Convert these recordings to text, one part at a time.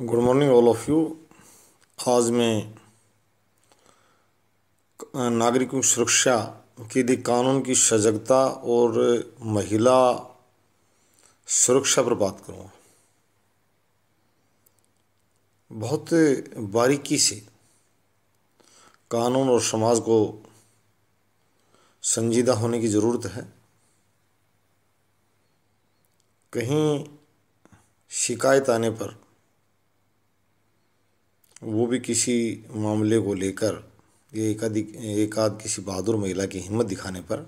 good morning all of you आज मैं नागरिकों की सुरक्षा के लिए कानून की सजगता और महिला सुरक्षा पर बात करूँगा बहुत बारीकी से कानून और समाज को संजीदा होने की ज़रूरत है कहीं शिकायत आने पर वो भी किसी मामले को लेकर ये एकाधिक एकाध किसी बहादुर महिला की हिम्मत दिखाने पर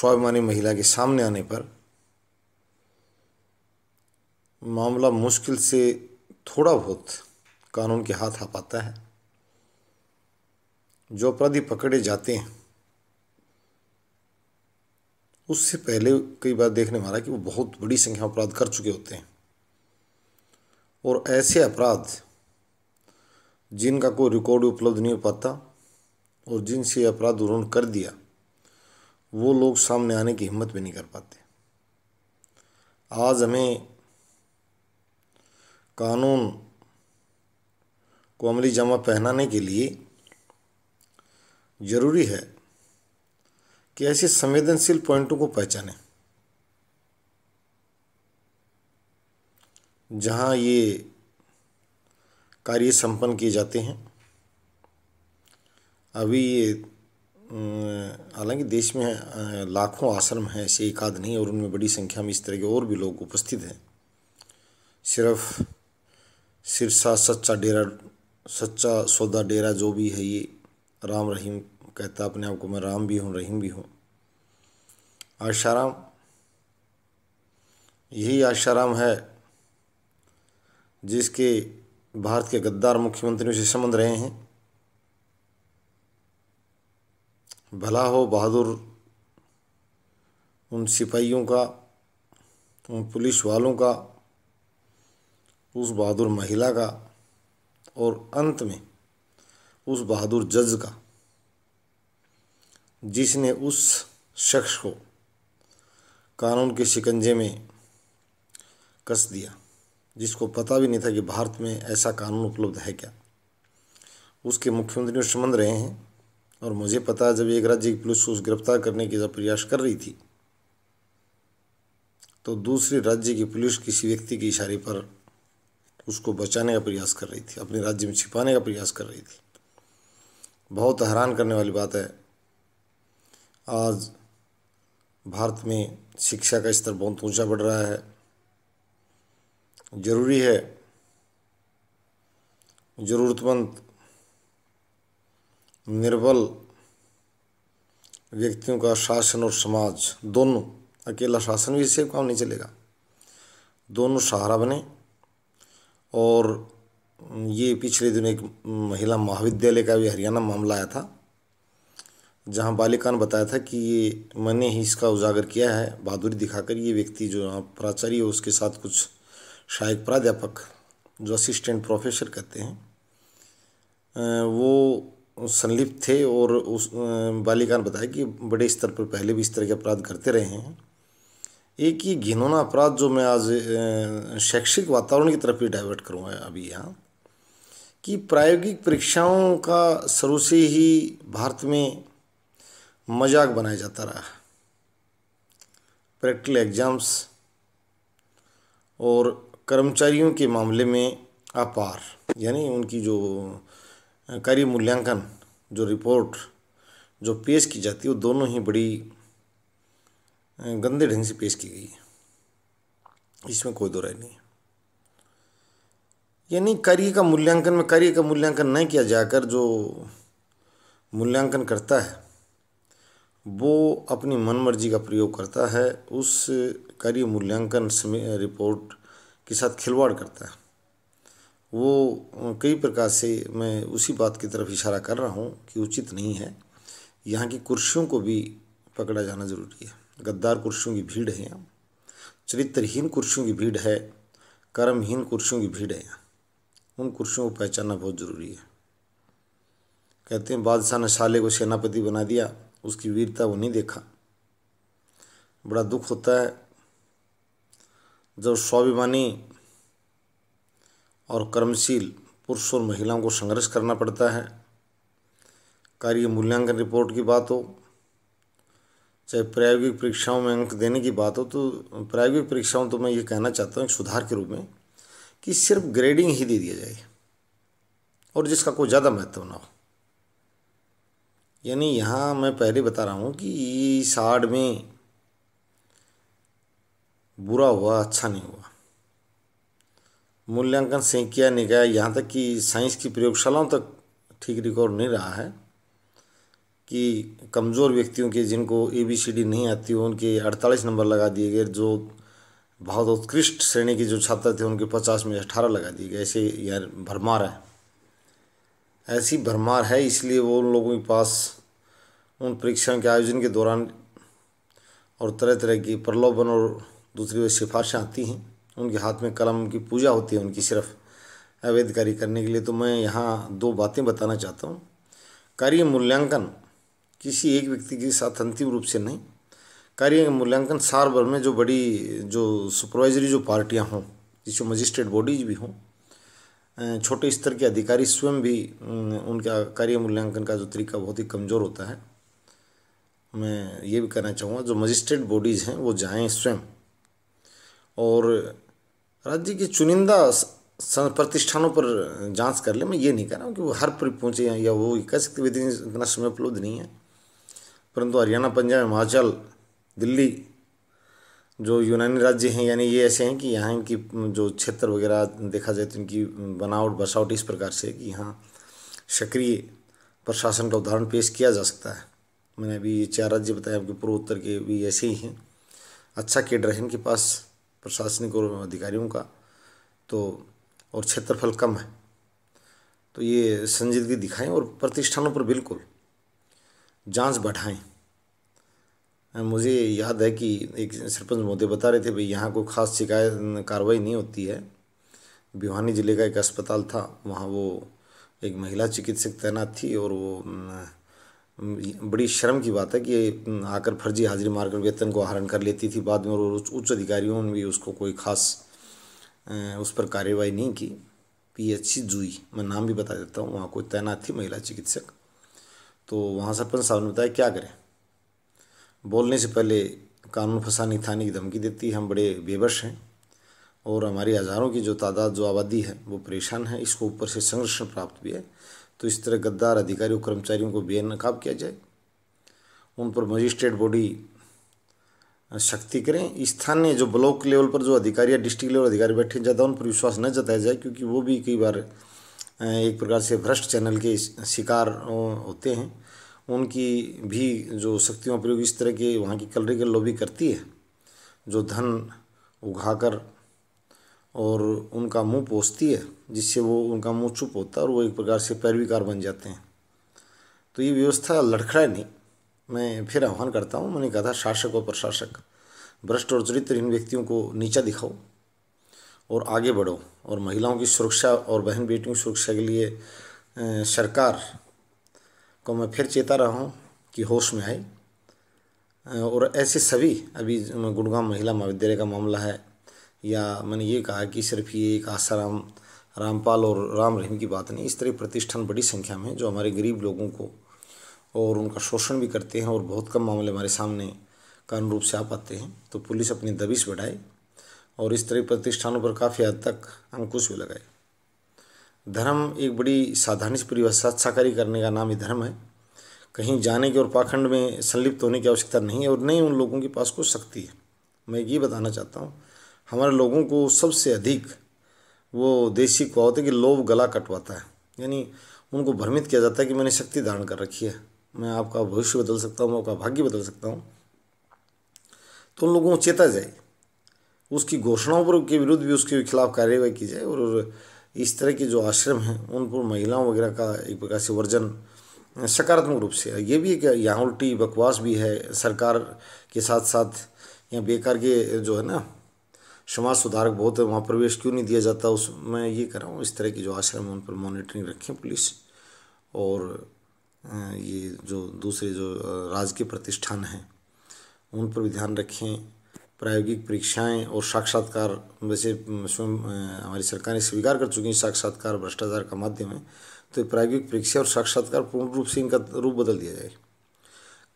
स्वाभिमानी महिला के सामने आने पर मामला मुश्किल से थोड़ा बहुत कानून के हाथ आ पाता है जो अपराधी पकड़े जाते हैं उससे पहले कई बार देखने में आ रहा है कि वो बहुत बड़ी संख्या में अपराध कर चुके होते हैं और ऐसे अपराध जिनका कोई रिकॉर्ड उपलब्ध नहीं हो पाता और जिनसे अपराध उन्होंने कर दिया वो लोग सामने आने की हिम्मत भी नहीं कर पाते आज हमें कानून को अमली जमा पहनाने के लिए ज़रूरी है कि ऐसे संवेदनशील पॉइंटों को पहचाने जहाँ ये कार्य संपन्न किए जाते हैं अभी ये हालांकि देश में लाखों आश्रम हैं ऐसे एक आध नहीं और उनमें बड़ी संख्या में इस तरह के और भी लोग उपस्थित हैं सिर्फ सिरसा सच्चा डेरा सच्चा सौदा डेरा जो भी है ये राम रहीम कहता अपने आप को मैं राम भी हूँ रहीम भी हूँ आशाराम यही आशाराम है जिसके भारत के गद्दार मुख्यमंत्रियों से संबंध रहे हैं भला हो बहादुर उन सिपाहियों का उन पुलिस वालों का उस बहादुर महिला का और अंत में उस बहादुर जज का जिसने उस शख्स को कानून के शिकंजे में कस दिया जिसको पता भी नहीं था कि भारत में ऐसा कानून उपलब्ध है क्या उसके मुख्यमंत्री संबंध रहे हैं और मुझे पता है जब एक राज्य की पुलिस उस गिरफ्तार करने की जब प्रयास कर रही थी तो दूसरे राज्य की पुलिस किसी व्यक्ति के इशारे पर उसको बचाने का प्रयास कर रही थी अपने राज्य में छिपाने का प्रयास कर रही थी बहुत हैरान करने वाली बात है आज भारत में शिक्षा का स्तर बहुत ऊंचा बढ़ रहा है ज़रूरी है ज़रूरतमंद निर्बल व्यक्तियों का शासन और समाज दोनों अकेला शासन भी इससे काम नहीं चलेगा दोनों सहारा बने और ये पिछले दिन एक महिला महाविद्यालय का भी हरियाणा मामला आया था जहाँ बालिका ने बताया था कि ये मैंने ही इसका उजागर किया है बहादुरी दिखाकर ये व्यक्ति जो यहाँ प्राचार्य है उसके साथ कुछ सहायक प्राध्यापक जो असिस्टेंट प्रोफेसर कहते हैं वो संलिप्त थे और उस बालिका ने बताया कि बड़े स्तर पर पहले भी इस तरह के अपराध करते रहे हैं एक ये घिनौना अपराध जो मैं आज शैक्षिक वातावरण की तरफ भी डाइवर्ट करूँगा अभी यहाँ कि प्रायोगिक परीक्षाओं का शुरू से ही भारत में मजाक बनाया जाता रहा प्रैक्टिकल एग्ज़ाम्स और कर्मचारियों के मामले में अपार यानी उनकी जो कार्य मूल्यांकन जो रिपोर्ट जो पेश की जाती है वो दोनों ही बड़ी गंदे ढंग से पेश की गई है इसमें कोई दो राय नहीं है यानी कार्य का मूल्यांकन में कार्य का मूल्यांकन नहीं किया जाकर जो मूल्यांकन करता है वो अपनी मनमर्जी का प्रयोग करता है उस कार्य मूल्यांकन रिपोर्ट के साथ खिलवाड़ करता है वो कई प्रकार से मैं उसी बात की तरफ इशारा कर रहा हूँ कि उचित नहीं है यहाँ की कुर्सियों को भी पकड़ा जाना ज़रूरी है गद्दार कुर्सियों की भीड़ है यहाँ चरित्रहीन कुर्सियों की भीड़ है कर्महीन कुर्सियों की भीड़ है यहाँ उन कुर्सियों को पहचानना बहुत ज़रूरी है कहते हैं बादशाह ने शाले को सेनापति बना दिया उसकी वीरता वो नहीं देखा बड़ा दुख होता है जब स्वाभिमानी और कर्मशील पुरुष और महिलाओं को संघर्ष करना पड़ता है कार्य मूल्यांकन रिपोर्ट की बात हो चाहे प्रायोगिक परीक्षाओं में अंक देने की बात हो तो प्रायोगिक परीक्षाओं तो मैं ये कहना चाहता हूँ सुधार के रूप में कि सिर्फ ग्रेडिंग ही दे दिया जाए और जिसका कोई ज़्यादा महत्व ना हो यानी यहाँ मैं पहले बता रहा हूँ कि आड़ में बुरा हुआ अच्छा नहीं हुआ मूल्यांकन सेंकिया निकाय यहाँ तक कि साइंस की प्रयोगशालाओं तक ठीक रिकॉर्ड नहीं रहा है कि कमज़ोर व्यक्तियों के जिनको ए बी सी डी नहीं आती हो उनके अड़तालीस नंबर लगा दिए गए जो बहुत उत्कृष्ट श्रेणी के जो छात्र थे उनके पचास में अठारह लगा दिए गए ऐसे यार भरमार है ऐसी भरमार है इसलिए वो उन लोगों के पास उन परीक्षाओं के आयोजन के दौरान और तरह तरह की प्रलोभन और दूसरी वो सिफारिशें आती हैं उनके हाथ में कलम की पूजा होती है उनकी सिर्फ अवैधकारी करने के लिए तो मैं यहाँ दो बातें बताना चाहता हूँ कार्य मूल्यांकन किसी एक व्यक्ति के साथ अंतिम रूप से नहीं कार्य मूल्यांकन सार भर में जो बड़ी जो सुपरवाइजरी जो पार्टियाँ हों जिसको मजिस्ट्रेट बॉडीज भी हों छोटे स्तर के अधिकारी स्वयं भी उनका कार्य मूल्यांकन का जो तरीका बहुत ही कमज़ोर होता है मैं ये भी कहना चाहूँगा जो मजिस्ट्रेट बॉडीज़ हैं वो जाएँ स्वयं और राज्य के चुनिंदा प्रतिष्ठानों पर जांच कर ले मैं ये नहीं कह रहा हूँ कि वो हर पर पहुँचे या वो कह सकते विधि इतना समय उपलब्ध नहीं है परंतु हरियाणा पंजाब हिमाचल दिल्ली जो यूनानी राज्य हैं यानी ये ऐसे हैं कि यहाँ की जो क्षेत्र वगैरह देखा जाए तो इनकी बनावट बसावट इस प्रकार से कि यहाँ सक्रिय प्रशासन का उदाहरण पेश किया जा सकता है मैंने अभी ये चार राज्य बताए आपके पूर्वोत्तर के भी ऐसे ही हैं अच्छा केडर है इनके पास प्रशासनिक और अधिकारियों का तो और क्षेत्रफल कम है तो ये संजीदगी दिखाएं और प्रतिष्ठानों पर बिल्कुल जांच बढ़ाएं मुझे याद है कि एक सरपंच महोदय बता रहे थे भाई यहाँ कोई खास शिकायत कार्रवाई नहीं होती है भिवानी ज़िले का एक अस्पताल था वहाँ वो एक महिला चिकित्सक तैनात थी और वो बड़ी शर्म की बात है कि आकर फर्जी हाजिरी मारकर वेतन को हरण कर लेती थी बाद में और उच्च अधिकारियों ने भी उसको कोई खास उस पर कार्रवाई नहीं की पीएचसी जूई मैं नाम भी बता देता हूँ वहाँ कोई तैनात थी महिला चिकित्सक तो वहाँ सरपंच साहब ने बताया क्या करें बोलने से पहले कानून फसानी थाने की धमकी देती है हम बड़े बेबस हैं और हमारी हज़ारों की जो तादाद जो आबादी है वो परेशान है इसको ऊपर से संरक्षण प्राप्त भी है तो इस तरह गद्दार अधिकारियों कर्मचारियों को बेनकाब किया जाए उन पर मजिस्ट्रेट बॉडी शक्ति करें स्थानीय जो ब्लॉक लेवल पर जो अधिकारी या डिस्ट्रिक्ट लेवल अधिकारी बैठे ज़्यादा उन पर विश्वास न जताया जाए क्योंकि वो भी कई बार एक प्रकार से भ्रष्ट चैनल के शिकार होते हैं उनकी भी जो शक्तियों प्रयोग इस तरह के वहाँ की कलरिकल लॉबी करती है जो धन उघाकर और उनका मुंह पोसती है जिससे वो उनका मुँह चुप होता है और वो एक प्रकार से पैरवीकार बन जाते हैं तो ये व्यवस्था लड़खड़ा नहीं मैं फिर आह्वान करता हूँ मैंने कहा था शासक और प्रशासक भ्रष्ट और चरित्र इन व्यक्तियों को नीचा दिखाओ और आगे बढ़ो और महिलाओं की सुरक्षा और बहन बेटियों की सुरक्षा के लिए सरकार को मैं फिर चेता रहा हूँ कि होश में आए और ऐसे सभी अभी गुड़गांव महिला महाविद्यालय का मामला है या मैंने ये कहा कि सिर्फ ये एक आसाराम रामपाल और राम रहीम की बात नहीं इस तरह प्रतिष्ठान बड़ी संख्या में जो हमारे गरीब लोगों को और उनका शोषण भी करते हैं और बहुत कम मामले हमारे सामने कानून रूप से आ पाते हैं तो पुलिस अपनी दबिश बढ़ाए और इस तरह प्रतिष्ठानों पर काफ़ी हद तक अंकुश भी लगाए धर्म एक बड़ी साधारण से परिभाषा साक्षाकारी करने का नाम ही धर्म है कहीं जाने के और पाखंड में संलिप्त होने की आवश्यकता नहीं है और नहीं उन लोगों के पास कुछ शक्ति है मैं ये बताना चाहता हूँ हमारे लोगों को सबसे अधिक वो देसी होता है कि लोभ गला कटवाता है यानी उनको भ्रमित किया जाता है कि मैंने शक्ति धारण कर रखी है मैं आपका भविष्य बदल सकता हूँ आपका भाग्य बदल सकता हूँ तो उन लोगों को चेता जाए उसकी घोषणाओं पर के विरुद्ध भी उसके खिलाफ कार्यवाही की जाए और इस तरह के जो आश्रम हैं उन पर महिलाओं वगैरह का एक प्रकार से वर्जन सकारात्मक रूप से ये भी एक यहाँ उल्टी बकवास भी है सरकार के साथ साथ या बेकार के जो है ना समाज सुधारक बहुत है वहाँ प्रवेश क्यों नहीं दिया जाता उस मैं ये कर रहा हूँ इस तरह की जो आश्रम है उन पर मॉनिटरिंग रखें पुलिस और ये जो दूसरे जो राजकीय प्रतिष्ठान हैं उन पर भी ध्यान रखें प्रायोगिक परीक्षाएं और साक्षात्कार वैसे स्वयं हमारी सरकारें स्वीकार कर चुकी हैं साक्षात्कार भ्रष्टाचार का माध्यम है तो प्रायोगिक परीक्षा और साक्षात्कार पूर्ण रूप से इनका रूप बदल दिया जाएगा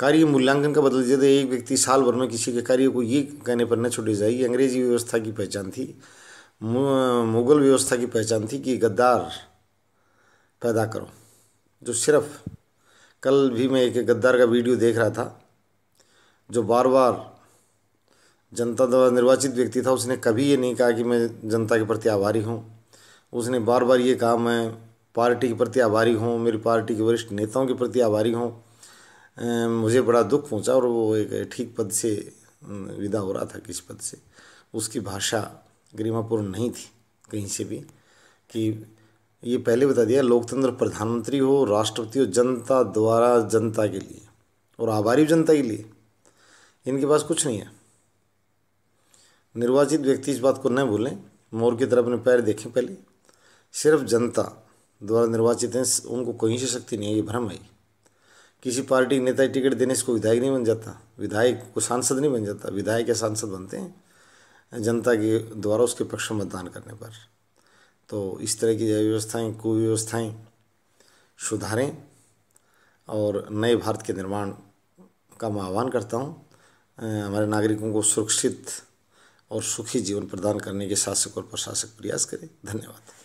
कार्य मूल्यांकन का बदल देते तो एक व्यक्ति साल भर में किसी के कार्य को ये कहने पर न छुटे ये अंग्रेजी व्यवस्था की पहचान थी मुगल व्यवस्था की पहचान थी कि गद्दार पैदा करो जो सिर्फ कल भी मैं एक गद्दार का वीडियो देख रहा था जो बार बार जनता द्वारा निर्वाचित व्यक्ति था उसने कभी ये नहीं कहा कि मैं जनता के प्रति आभारी हूँ उसने बार बार ये कहा मैं पार्टी के प्रति आभारी हूँ मेरी पार्टी के वरिष्ठ नेताओं के प्रति आभारी हूँ मुझे बड़ा दुख पहुंचा और वो एक ठीक पद से विदा हो रहा था किस पद से उसकी भाषा गरिमापूर्ण नहीं थी कहीं से भी कि ये पहले बता दिया लोकतंत्र प्रधानमंत्री हो राष्ट्रपति हो जनता द्वारा जनता के लिए और आभारी जनता के लिए इनके पास कुछ नहीं है निर्वाचित व्यक्ति इस बात को न भूलें मोर की तरफ अपने पैर देखें पहले सिर्फ जनता द्वारा निर्वाचित हैं उनको कहीं से शक्ति नहीं है ये भ्रम है किसी पार्टी के नेता टिकट देने से कोई विधायक नहीं बन जाता विधायक को सांसद नहीं बन जाता विधायक या सांसद बनते हैं जनता के द्वारा उसके पक्ष में मतदान करने पर तो इस तरह की व्यवस्थाएँ कुव्यवस्थाएँ सुधारें और नए भारत के निर्माण का मैं आह्वान करता हूँ हमारे नागरिकों को सुरक्षित और सुखी जीवन प्रदान करने के शासक और प्रशासक प्रयास करें धन्यवाद